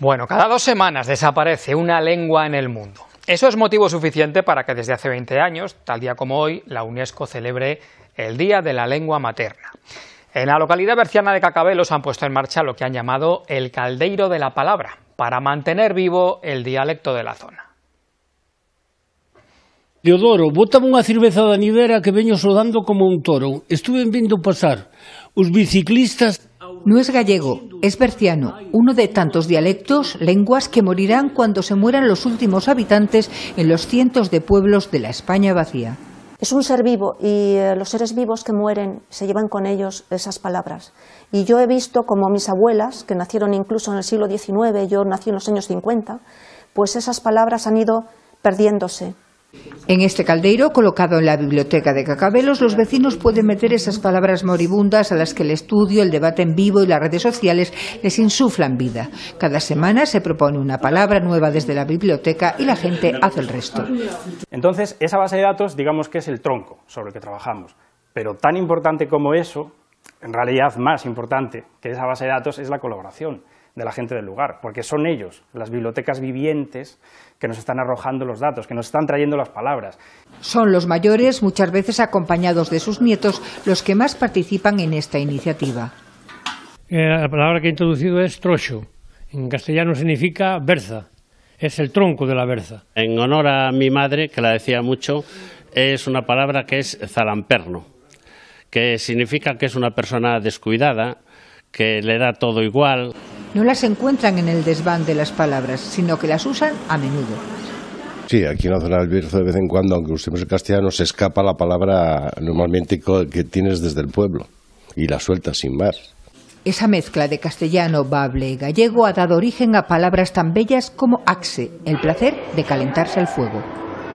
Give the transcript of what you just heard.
Bueno, cada dos semanas desaparece una lengua en el mundo. Eso es motivo suficiente para que desde hace 20 años, tal día como hoy, la UNESCO celebre el Día de la Lengua Materna. En la localidad berciana de Cacabelos han puesto en marcha lo que han llamado el Caldeiro de la Palabra, para mantener vivo el dialecto de la zona. Teodoro, bótame una cerveza de nivera que veño sodando como un toro. Estuve viendo pasar os biciclistas... No es gallego, es berciano, uno de tantos dialectos, lenguas que morirán cuando se mueran los últimos habitantes en los cientos de pueblos de la España vacía. Es un ser vivo y eh, los seres vivos que mueren se llevan con ellos esas palabras. Y yo he visto como mis abuelas, que nacieron incluso en el siglo XIX, yo nací en los años 50, pues esas palabras han ido perdiéndose, en este caldeiro, colocado en la biblioteca de Cacabelos, los vecinos pueden meter esas palabras moribundas a las que el estudio, el debate en vivo y las redes sociales les insuflan vida. Cada semana se propone una palabra nueva desde la biblioteca y la gente hace el resto. Entonces, esa base de datos, digamos que es el tronco sobre el que trabajamos. Pero tan importante como eso, en realidad más importante que esa base de datos, es la colaboración de la gente del lugar, porque son ellos, las bibliotecas vivientes, que nos están arrojando los datos, que nos están trayendo las palabras. Son los mayores, muchas veces acompañados de sus nietos, los que más participan en esta iniciativa. Eh, la palabra que he introducido es trocho. En castellano significa berza. Es el tronco de la berza. En honor a mi madre, que la decía mucho, es una palabra que es zalamperno, que significa que es una persona descuidada, que le da todo igual no las encuentran en el desván de las palabras, sino que las usan a menudo. Sí, aquí en la zona del de vez en cuando, aunque usemos el castellano, se escapa la palabra normalmente que tienes desde el pueblo y la sueltas sin más. Esa mezcla de castellano, bable y gallego ha dado origen a palabras tan bellas como axe, el placer de calentarse al fuego.